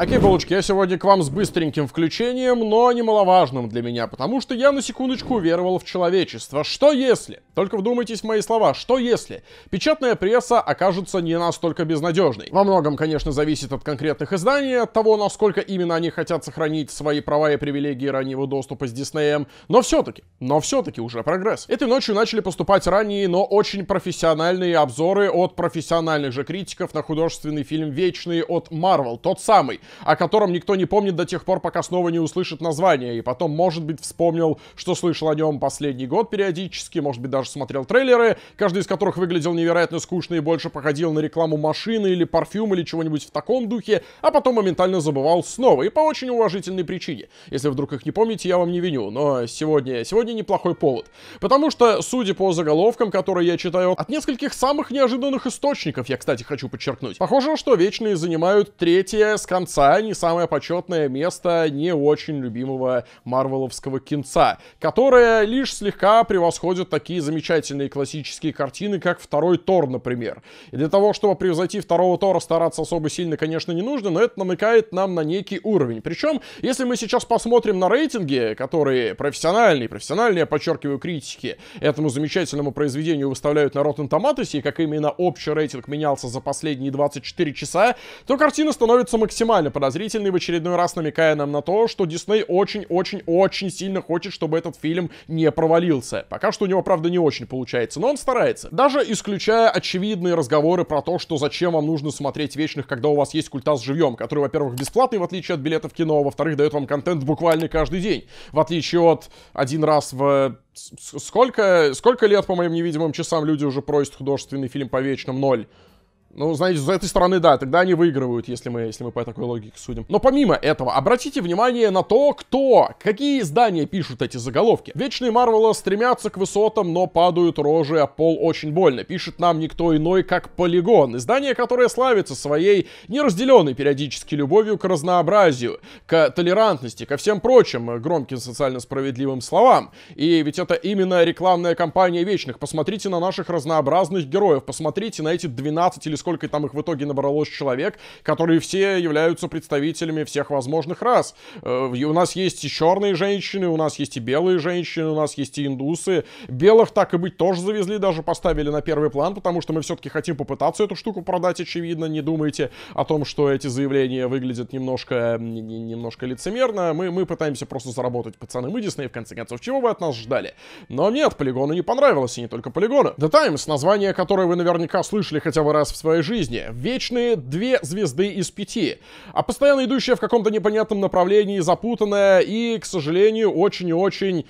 Окей, булочки, я сегодня к вам с быстреньким включением, но немаловажным для меня, потому что я на секундочку веровал в человечество. Что если? Только вдумайтесь в мои слова. Что если? Печатная пресса окажется не настолько безнадежной. Во многом, конечно, зависит от конкретных изданий, от того, насколько именно они хотят сохранить свои права и привилегии раннего доступа с Диснеем. Но все-таки, но все-таки уже прогресс. Этой ночью начали поступать ранние, но очень профессиональные обзоры от профессиональных же критиков на художественный фильм «Вечные» от Marvel, тот самый, о котором никто не помнит до тех пор, пока снова не услышит название, и потом, может быть, вспомнил, что слышал о нем последний год периодически, может быть, даже смотрел трейлеры, каждый из которых выглядел невероятно скучно и больше походил на рекламу машины или парфюм или чего-нибудь в таком духе, а потом моментально забывал снова, и по очень уважительной причине. Если вдруг их не помните, я вам не виню, но сегодня, сегодня неплохой повод. Потому что, судя по заголовкам, которые я читаю от нескольких самых неожиданных источников, я, кстати, хочу подчеркнуть, похоже, что Вечные занимают третье с конца конца, не самое почетное место не очень любимого марвеловского кинца, которое лишь слегка превосходит такие замечательные классические картины, как второй Тор, например. И для того, чтобы превзойти второго Тора, стараться особо сильно, конечно, не нужно, но это намыкает нам на некий уровень. Причем, если мы сейчас посмотрим на рейтинги, которые профессиональные, профессиональные, я подчеркиваю, критики этому замечательному произведению выставляют на Rotten Tomatoes, и как именно общий рейтинг менялся за последние 24 часа, то картина становится максимально довольно подозрительный, в очередной раз намекая нам на то, что Дисней очень-очень-очень сильно хочет, чтобы этот фильм не провалился. Пока что у него, правда, не очень получается, но он старается. Даже исключая очевидные разговоры про то, что зачем вам нужно смотреть «Вечных», когда у вас есть культа с живьем», который, во-первых, бесплатный, в отличие от билетов в кино, а во-вторых, дает вам контент буквально каждый день. В отличие от один раз в сколько, сколько лет, по моим невидимым часам, люди уже просят художественный фильм по вечным? Ноль. Ну, знаете, с этой стороны, да, тогда они выигрывают, если мы, если мы по такой логике судим. Но помимо этого, обратите внимание на то, кто, какие издания пишут эти заголовки. Вечные Марвела стремятся к высотам, но падают рожи, а пол очень больно. Пишет нам никто иной, как Полигон. Издание, которое славится своей неразделенной периодически любовью к разнообразию, к толерантности, ко всем прочим громким социально справедливым словам. И ведь это именно рекламная кампания Вечных. Посмотрите на наших разнообразных героев, посмотрите на эти 12 или сколько там их в итоге набралось человек, которые все являются представителями всех возможных рас. Э, у нас есть и черные женщины, у нас есть и белые женщины, у нас есть и индусы. Белых так и быть тоже завезли, даже поставили на первый план, потому что мы все-таки хотим попытаться эту штуку продать, очевидно. Не думайте о том, что эти заявления выглядят немножко, немножко лицемерно. Мы, мы пытаемся просто заработать, пацаны. Мы Дисней, в конце концов, чего вы от нас ждали? Но нет, полигону не понравилось, и не только полигону. The Times, название которое вы наверняка слышали хотя бы раз в своей своей жизни. Вечные две звезды из пяти. А постоянно идущая в каком-то непонятном направлении, запутанная и, к сожалению, очень и очень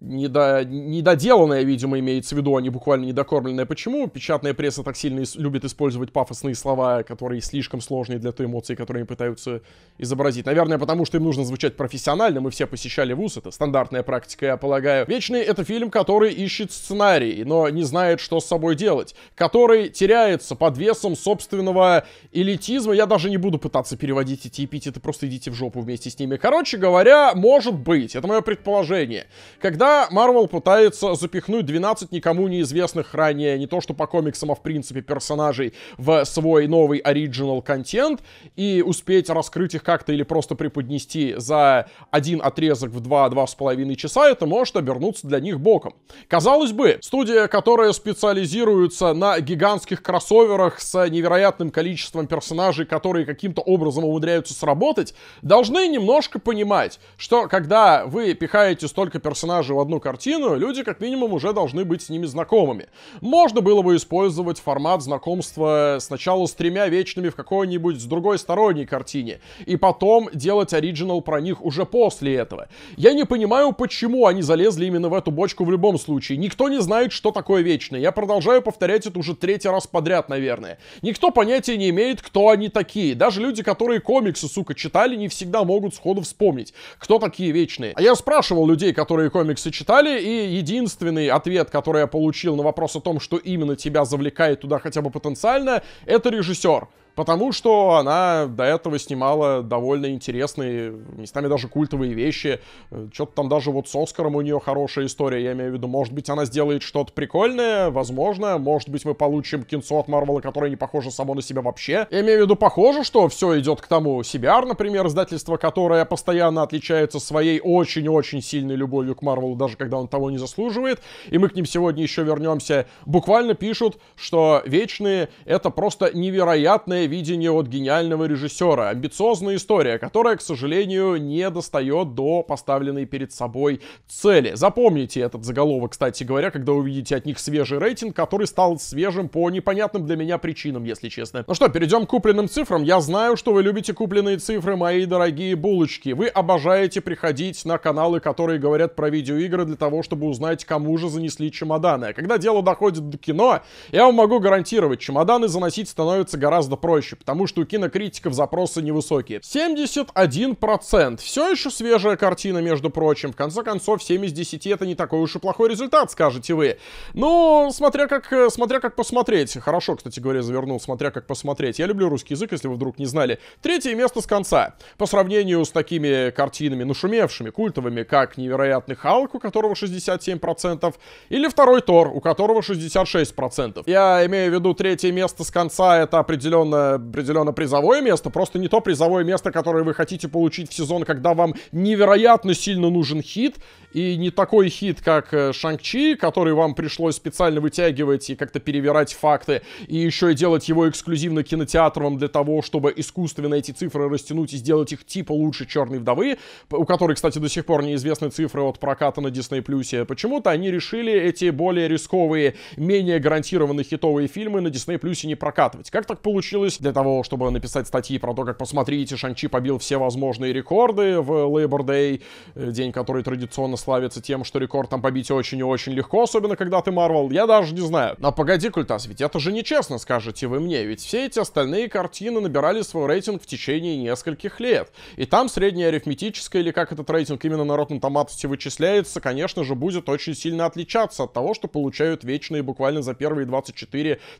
недо, недоделанная, видимо, имеется в виду, а не буквально недокормленная. Почему печатная пресса так сильно ис- любит использовать пафосные слова, которые слишком сложные для той эмоции, которую они пытаются изобразить? Наверное, потому что им нужно звучать профессионально. Мы все посещали вуз, это стандартная практика, я полагаю. «Вечный» — это фильм, который ищет сценарий, но не знает, что с собой делать. Который теряется под весом собственного элитизма. Я даже не буду пытаться переводить эти эпитеты, просто идите в жопу вместе с ними. Короче говоря, может быть, это мое предположение. Когда Марвел пытается запихнуть 12 никому неизвестных ранее, не то что по комиксам, а в принципе персонажей, в свой новый оригинал контент и успеть раскрыть их как-то или просто преподнести за один отрезок в 2-2,5 часа, это может обернуться для них боком. Казалось бы, студия, которая специализируется на гигантских кроссоверах с невероятным количеством персонажей, которые каким-то образом умудряются сработать, должны немножко понимать, что когда вы пихаете столько персонажей одну картину, люди как минимум уже должны быть с ними знакомыми. Можно было бы использовать формат знакомства сначала с тремя вечными в какой-нибудь с другой сторонней картине, и потом делать оригинал про них уже после этого. Я не понимаю, почему они залезли именно в эту бочку в любом случае. Никто не знает, что такое вечные. Я продолжаю повторять это уже третий раз подряд, наверное. Никто понятия не имеет, кто они такие. Даже люди, которые комиксы, сука, читали, не всегда могут сходу вспомнить, кто такие вечные. А я спрашивал людей, которые комиксы Читали и единственный ответ, который я получил на вопрос о том, что именно тебя завлекает туда хотя бы потенциально, это режиссер. Потому что она до этого снимала довольно интересные, местами даже культовые вещи. Э, что-то там даже вот с Оскаром у нее хорошая история, я имею в виду. Может быть, она сделает что-то прикольное, возможно. Может быть, мы получим кинцо от Марвела, которое не похоже само на себя вообще. Я имею в виду, похоже, что все идет к тому. CBR, например, издательство, которое постоянно отличается своей очень-очень сильной любовью к Марвелу, даже когда он того не заслуживает. И мы к ним сегодня еще вернемся. Буквально пишут, что Вечные — это просто невероятная видение от гениального режиссера. Амбициозная история, которая, к сожалению, не достает до поставленной перед собой цели. Запомните этот заголовок, кстати говоря, когда увидите от них свежий рейтинг, который стал свежим по непонятным для меня причинам, если честно. Ну что, перейдем к купленным цифрам. Я знаю, что вы любите купленные цифры, мои дорогие булочки. Вы обожаете приходить на каналы, которые говорят про видеоигры для того, чтобы узнать, кому же занесли чемоданы. А когда дело доходит до кино, я вам могу гарантировать, чемоданы заносить становится гораздо проще проще, потому что у кинокритиков запросы невысокие. 71%. Все еще свежая картина, между прочим. В конце концов, 7 из 10 это не такой уж и плохой результат, скажете вы. Ну, смотря как, э, смотря как посмотреть. Хорошо, кстати говоря, завернул, смотря как посмотреть. Я люблю русский язык, если вы вдруг не знали. Третье место с конца. По сравнению с такими картинами, нашумевшими, культовыми, как «Невероятный Халк», у которого 67%, или второй Тор, у которого 66%. Я имею в виду третье место с конца, это определенно определенно, призовое место, просто не то призовое место, которое вы хотите получить в сезон, когда вам невероятно сильно нужен хит, и не такой хит, как э, Шанг-Чи, который вам пришлось специально вытягивать и как-то перевирать факты, и еще и делать его эксклюзивно кинотеатровым для того, чтобы искусственно эти цифры растянуть и сделать их типа лучше «Черной вдовы», у которой, кстати, до сих пор неизвестны цифры от проката на Disney+. Плюсе. Почему-то они решили эти более рисковые, менее гарантированные хитовые фильмы на Disney Плюсе не прокатывать. Как так получилось? использовались для того, чтобы написать статьи про то, как посмотрите, Шанчи побил все возможные рекорды в Labor Day, э, день, который традиционно славится тем, что рекорд там побить очень и очень легко, особенно когда ты Марвел, я даже не знаю. Но погоди, Культас, ведь это же нечестно, скажете вы мне, ведь все эти остальные картины набирали свой рейтинг в течение нескольких лет. И там средняя арифметическая, или как этот рейтинг именно на Rotten Tomatoes вычисляется, конечно же, будет очень сильно отличаться от того, что получают вечные буквально за первые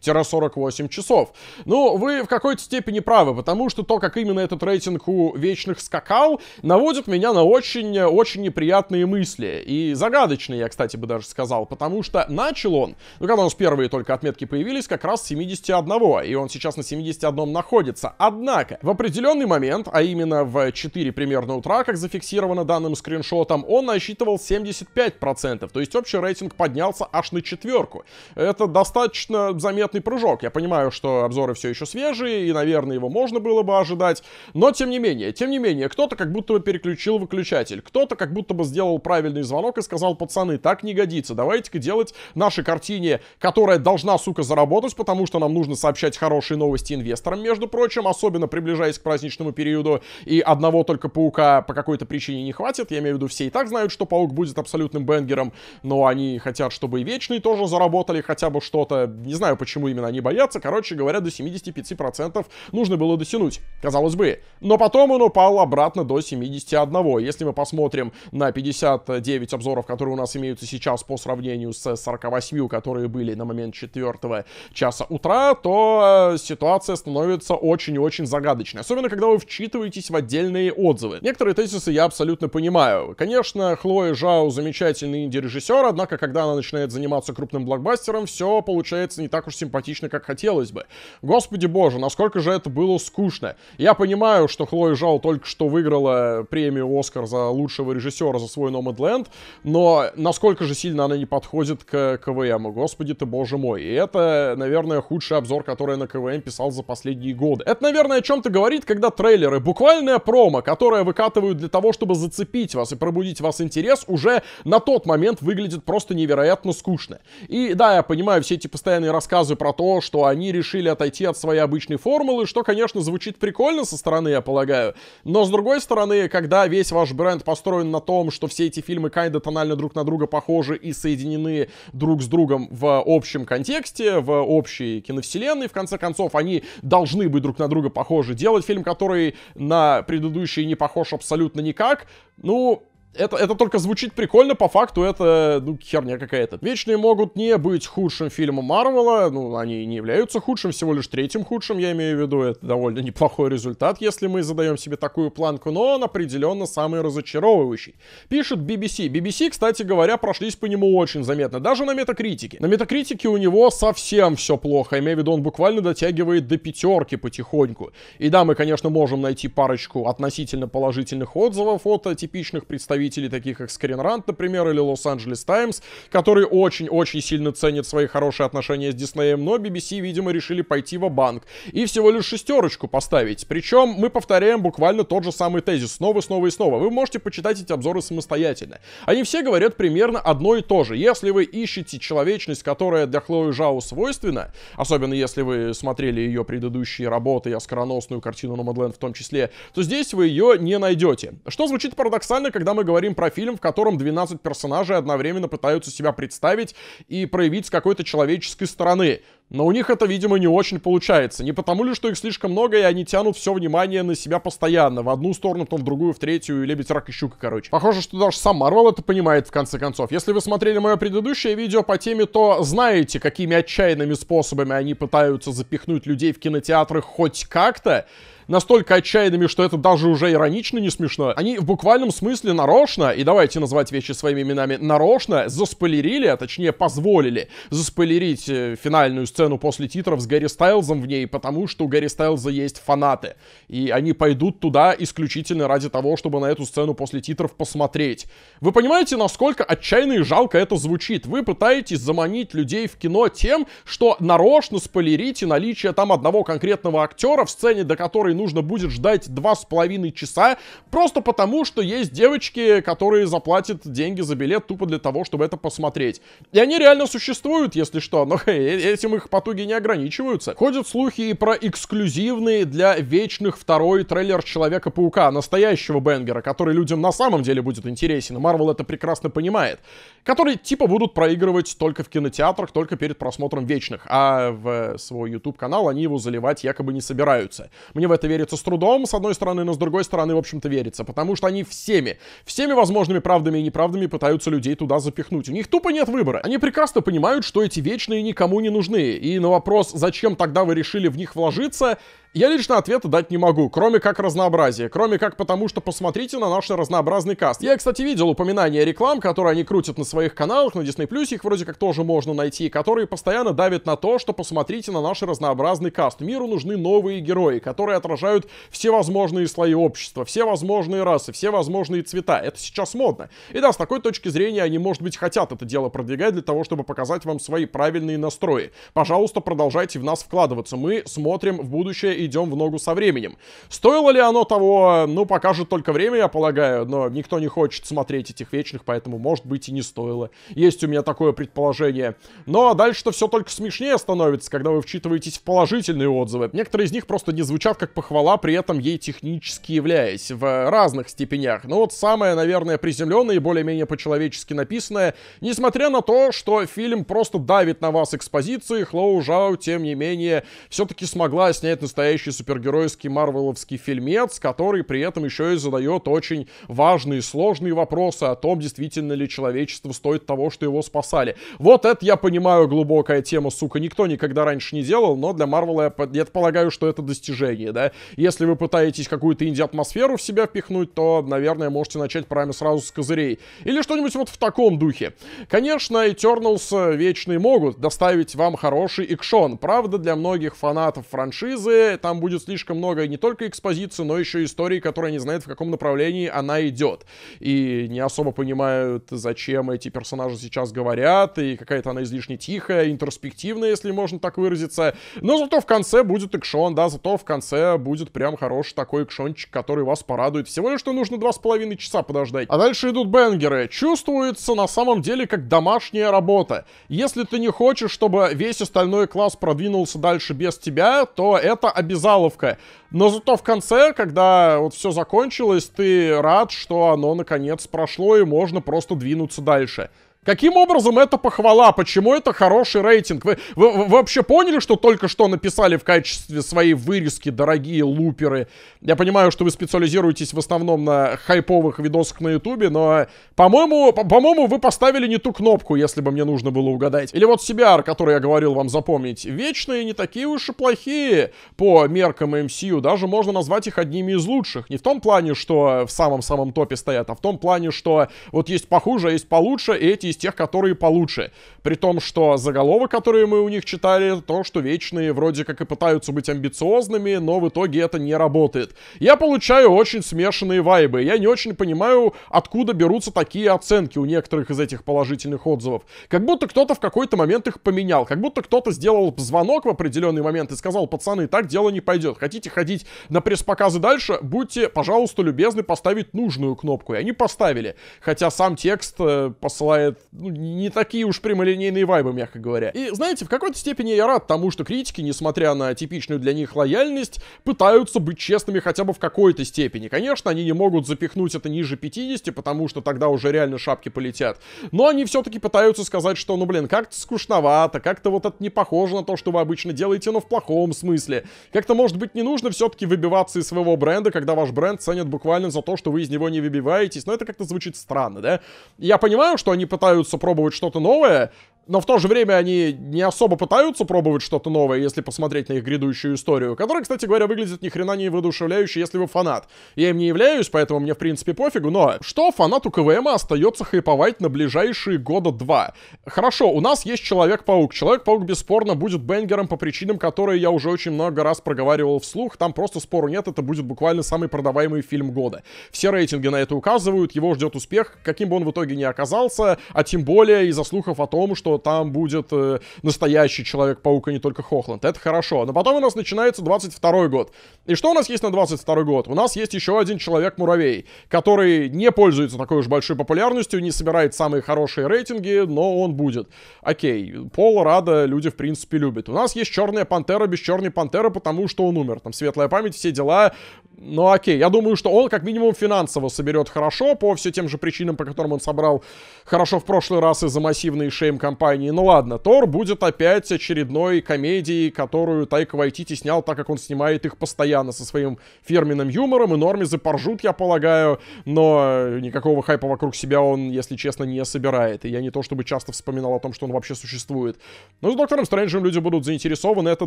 24-48 часов. Ну, вы в какой-то степени правы, потому что то, как именно этот рейтинг у вечных скакал, наводит меня на очень-очень неприятные мысли. И загадочные, я, кстати, бы даже сказал, потому что начал он, ну, когда у нас первые только отметки появились, как раз 71, и он сейчас на 71 находится. Однако, в определенный момент, а именно в 4 примерно утра, как зафиксировано данным скриншотом, он насчитывал 75%, то есть общий рейтинг поднялся аж на четверку. Это достаточно заметный прыжок. Я понимаю, что обзоры все еще свежие, свежие, и, наверное, его можно было бы ожидать. Но, тем не менее, тем не менее, кто-то как будто бы переключил выключатель, кто-то как будто бы сделал правильный звонок и сказал, пацаны, так не годится, давайте-ка делать нашей картине, которая должна, сука, заработать, потому что нам нужно сообщать хорошие новости инвесторам, между прочим, особенно приближаясь к праздничному периоду, и одного только паука по какой-то причине не хватит, я имею в виду, все и так знают, что паук будет абсолютным бенгером, но они хотят, чтобы и вечные тоже заработали хотя бы что-то, не знаю, почему именно они боятся, короче говоря, до 75 70% нужно было дотянуть, казалось бы. Но потом он упал обратно до 71. Если мы посмотрим на 59 обзоров, которые у нас имеются сейчас по сравнению с 48, которые были на момент 4 часа утра, то э, ситуация становится очень и очень загадочной. Особенно, когда вы вчитываетесь в отдельные отзывы. Некоторые тезисы я абсолютно понимаю. Конечно, Хлоя Жау замечательный инди-режиссер, однако, когда она начинает заниматься крупным блокбастером, все получается не так уж симпатично, как хотелось бы. Господи боже, тоже, насколько же это было скучно. Я понимаю, что Хлоя жал только что выиграла э, премию Оскар за лучшего режиссера за свой Nomadland, но насколько же сильно она не подходит к КВМ, господи ты боже мой. И это, наверное, худший обзор, который я на КВМ писал за последние годы. Это, наверное, о чем-то говорит, когда трейлеры, буквальная промо, которая выкатывают для того, чтобы зацепить вас и пробудить вас интерес, уже на тот момент выглядит просто невероятно скучно. И да, я понимаю все эти постоянные рассказы про то, что они решили отойти от своей обычной обычной формулы, что, конечно, звучит прикольно со стороны, я полагаю. Но, с другой стороны, когда весь ваш бренд построен на том, что все эти фильмы kinda тонально друг на друга похожи и соединены друг с другом в общем контексте, в общей киновселенной, в конце концов, они должны быть друг на друга похожи. Делать фильм, который на предыдущие не похож абсолютно никак, ну, это, это только звучит прикольно, по факту это, ну, херня какая-то. Вечные могут не быть худшим фильмом Марвела, ну, они не являются худшим, всего лишь третьим худшим, я имею в виду, это довольно неплохой результат, если мы задаем себе такую планку, но он определенно самый разочаровывающий. Пишет BBC. BBC, кстати говоря, прошлись по нему очень заметно, даже на Метакритике. На Метакритике у него совсем все плохо, я имею в виду, он буквально дотягивает до пятерки потихоньку. И да, мы, конечно, можем найти парочку относительно положительных отзывов от типичных представителей представителей, таких как Скринрант, например, или Лос-Анджелес Таймс, которые очень-очень сильно ценят свои хорошие отношения с Диснеем, но BBC, видимо, решили пойти в банк и всего лишь шестерочку поставить. Причем мы повторяем буквально тот же самый тезис снова, снова и снова. Вы можете почитать эти обзоры самостоятельно. Они все говорят примерно одно и то же. Если вы ищете человечность, которая для Хлои Жао свойственна, особенно если вы смотрели ее предыдущие работы, я скороносную картину Номадленд в том числе, то здесь вы ее не найдете. Что звучит парадоксально, когда мы говорим про фильм, в котором 12 персонажей одновременно пытаются себя представить и проявить с какой-то человеческой стороны. Но у них это, видимо, не очень получается. Не потому ли, что их слишком много, и они тянут все внимание на себя постоянно. В одну сторону, потом в другую, в третью, и лебедь, рак и щука, короче. Похоже, что даже сам Марвел это понимает, в конце концов. Если вы смотрели мое предыдущее видео по теме, то знаете, какими отчаянными способами они пытаются запихнуть людей в кинотеатры хоть как-то настолько отчаянными, что это даже уже иронично не смешно. Они в буквальном смысле нарочно, и давайте называть вещи своими именами, нарочно заспойлерили, а точнее позволили заспойлерить э, финальную сцену после титров с Гарри Стайлзом в ней, потому что у Гарри Стайлза есть фанаты. И они пойдут туда исключительно ради того, чтобы на эту сцену после титров посмотреть. Вы понимаете, насколько отчаянно и жалко это звучит? Вы пытаетесь заманить людей в кино тем, что нарочно спойлерите наличие там одного конкретного актера в сцене, до которой ну, нужно будет ждать два с половиной часа, просто потому, что есть девочки, которые заплатят деньги за билет тупо для того, чтобы это посмотреть. И они реально существуют, если что, но э, этим их потуги не ограничиваются. Ходят слухи и про эксклюзивный для вечных второй трейлер Человека-паука, настоящего Бенгера, который людям на самом деле будет интересен, и Марвел это прекрасно понимает, который типа будут проигрывать только в кинотеатрах, только перед просмотром вечных, а в свой YouTube канал они его заливать якобы не собираются. Мне в это верится с трудом, с одной стороны, но с другой стороны, в общем-то, верится. Потому что они всеми, всеми возможными правдами и неправдами пытаются людей туда запихнуть. У них тупо нет выбора. Они прекрасно понимают, что эти вечные никому не нужны. И на вопрос, зачем тогда вы решили в них вложиться, я лично ответа дать не могу, кроме как разнообразие, Кроме как потому, что посмотрите на наш разнообразный каст. Я, кстати, видел упоминание реклам, которые они крутят на своих каналах, на Disney+, Plus их вроде как тоже можно найти, которые постоянно давят на то, что посмотрите на наш разнообразный каст. Миру нужны новые герои, которые отражают все возможные слои общества, все возможные расы, все возможные цвета. Это сейчас модно. И да, с такой точки зрения они, может быть, хотят это дело продвигать для того, чтобы показать вам свои правильные настрои. Пожалуйста, продолжайте в нас вкладываться. Мы смотрим в будущее идем в ногу со временем. Стоило ли оно того, ну, покажет только время, я полагаю, но никто не хочет смотреть этих вечных, поэтому, может быть, и не стоило. Есть у меня такое предположение. Но дальше-то все только смешнее становится, когда вы вчитываетесь в положительные отзывы. Некоторые из них просто не звучат как похвала, при этом ей технически являясь, в разных степенях. Но вот самое, наверное, приземленное и более-менее по-человечески написанное, несмотря на то, что фильм просто давит на вас экспозиции, Хлоу Жау, тем не менее, все-таки смогла снять настоящий настоящий супергеройский марвеловский фильмец, который при этом еще и задает очень важные и сложные вопросы о том, действительно ли человечество стоит того, что его спасали. Вот это, я понимаю, глубокая тема, сука, никто никогда раньше не делал, но для Марвела я, я полагаю, что это достижение, да. Если вы пытаетесь какую-то инди-атмосферу в себя впихнуть, то, наверное, можете начать прямо сразу с козырей. Или что-нибудь вот в таком духе. Конечно, Eternals э, вечные могут доставить вам хороший экшон. Правда, для многих фанатов франшизы там будет слишком много не только экспозиции, но еще истории, которые не знают, в каком направлении она идет. И не особо понимают, зачем эти персонажи сейчас говорят, и какая-то она излишне тихая, интроспективная, если можно так выразиться. Но зато в конце будет экшон, да, зато в конце будет прям хороший такой экшончик, который вас порадует. Всего лишь, что нужно два с половиной часа подождать. А дальше идут бенгеры. Чувствуется на самом деле как домашняя работа. Если ты не хочешь, чтобы весь остальной класс продвинулся дальше без тебя, то это обязательно обязаловка. Но зато в конце, когда вот все закончилось, ты рад, что оно наконец прошло и можно просто двинуться дальше. Каким образом это похвала? Почему это хороший рейтинг? Вы, вы, вы вообще поняли, что только что написали в качестве своей вырезки, дорогие луперы? Я понимаю, что вы специализируетесь в основном на хайповых видосах на ютубе, но, по-моему, по-моему, вы поставили не ту кнопку, если бы мне нужно было угадать. Или вот CBR, который я говорил вам запомнить. Вечные не такие уж и плохие по меркам MCU. Даже можно назвать их одними из лучших. Не в том плане, что в самом-самом топе стоят, а в том плане, что вот есть похуже, а есть получше, и эти из тех, которые получше. При том, что заголовок, которые мы у них читали, то, что вечные вроде как и пытаются быть амбициозными, но в итоге это не работает. Я получаю очень смешанные вайбы. Я не очень понимаю, откуда берутся такие оценки у некоторых из этих положительных отзывов. Как будто кто-то в какой-то момент их поменял. Как будто кто-то сделал звонок в определенный момент и сказал, пацаны, так дело не пойдет. Хотите ходить на пресс-показы дальше? Будьте, пожалуйста, любезны поставить нужную кнопку. И они поставили. Хотя сам текст э, посылает ну, не такие уж прямолинейные вайбы, мягко говоря. И знаете, в какой-то степени я рад тому, что критики, несмотря на типичную для них лояльность, пытаются быть честными хотя бы в какой-то степени. Конечно, они не могут запихнуть это ниже 50, потому что тогда уже реально шапки полетят. Но они все-таки пытаются сказать, что, ну блин, как-то скучновато, как-то вот это не похоже на то, что вы обычно делаете, но в плохом смысле. Как-то, может быть, не нужно все-таки выбиваться из своего бренда, когда ваш бренд ценят буквально за то, что вы из него не выбиваетесь. Но это как-то звучит странно, да? Я понимаю, что они пытаются пытаются пробовать что-то новое, но в то же время они не особо пытаются пробовать что-то новое, если посмотреть на их грядущую историю, которая, кстати говоря, выглядит ни хрена не воодушевляюще, если вы фанат. Я им не являюсь, поэтому мне в принципе пофигу, но что фанату КВМ остается хайповать на ближайшие года два? Хорошо, у нас есть Человек-паук. Человек-паук бесспорно будет бенгером по причинам, которые я уже очень много раз проговаривал вслух, там просто спору нет, это будет буквально самый продаваемый фильм года. Все рейтинги на это указывают, его ждет успех, каким бы он в итоге ни оказался, а тем более из-за слухов о том, что что там будет э, настоящий Человек-паук, а не только Хохланд. Это хорошо. Но потом у нас начинается 22 год. И что у нас есть на 22 год? У нас есть еще один Человек-муравей, который не пользуется такой уж большой популярностью, не собирает самые хорошие рейтинги, но он будет. Окей, Пол Рада люди, в принципе, любят. У нас есть Черная Пантера без Черной Пантеры, потому что он умер. Там светлая память, все дела. Но ну, окей, я думаю, что он как минимум финансово соберет хорошо, по все тем же причинам, по которым он собрал хорошо в прошлый раз из-за массивной шейм-кампании компании, ну ладно, Тор будет опять очередной комедией, которую Тайка Вайтити снял, так как он снимает их постоянно со своим фирменным юмором, и нормизы поржут, я полагаю, но никакого хайпа вокруг себя он, если честно, не собирает. И я не то чтобы часто вспоминал о том, что он вообще существует. Но ну, с Доктором Стрэнджем люди будут заинтересованы, это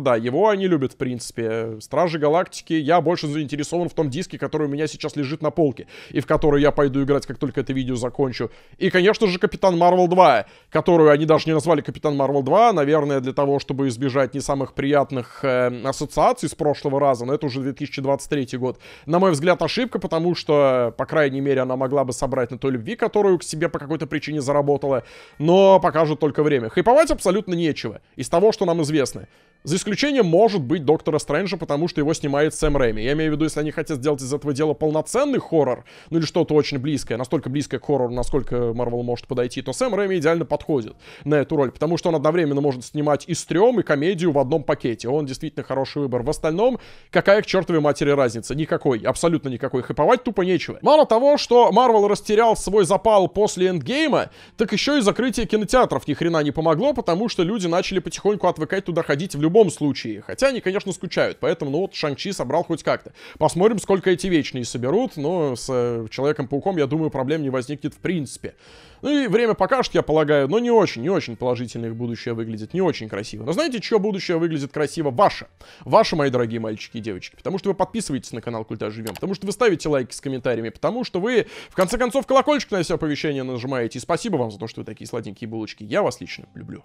да, его они любят, в принципе. Стражи Галактики, я больше заинтересован в том диске, который у меня сейчас лежит на полке, и в который я пойду играть, как только это видео закончу. И, конечно же, Капитан Марвел 2, которую они даже же не назвали Капитан Марвел 2, наверное, для того, чтобы избежать не самых приятных э, ассоциаций с прошлого раза, но это уже 2023 год. На мой взгляд, ошибка, потому что, по крайней мере, она могла бы собрать на той любви, которую к себе по какой-то причине заработала, но покажет только время. Хайповать абсолютно нечего из того, что нам известно. За исключением, может быть, Доктора Стрэнджа, потому что его снимает Сэм Рэми. Я имею в виду, если они хотят сделать из этого дела полноценный хоррор, ну или что-то очень близкое, настолько близкое к хоррору, насколько Марвел может подойти, то Сэм Рэми идеально подходит на эту роль, потому что он одновременно может снимать и стрём, и комедию в одном пакете. Он действительно хороший выбор. В остальном, какая к чертовой матери разница? Никакой, абсолютно никакой. Хэповать тупо нечего. Мало того, что Марвел растерял свой запал после Эндгейма, так еще и закрытие кинотеатров ни хрена не помогло, потому что люди начали потихоньку отвыкать туда ходить в любом любом случае. Хотя они, конечно, скучают, поэтому, ну вот, Шанчи собрал хоть как-то. Посмотрим, сколько эти вечные соберут, но с э, Человеком-пауком, я думаю, проблем не возникнет в принципе. Ну и время покажет, я полагаю, но не очень, не очень положительно их будущее выглядит, не очень красиво. Но знаете, что будущее выглядит красиво? Ваше. Ваше, мои дорогие мальчики и девочки. Потому что вы подписываетесь на канал Культа Живем, потому что вы ставите лайки с комментариями, потому что вы, в конце концов, колокольчик на все оповещение нажимаете. И спасибо вам за то, что вы такие сладенькие булочки. Я вас лично люблю.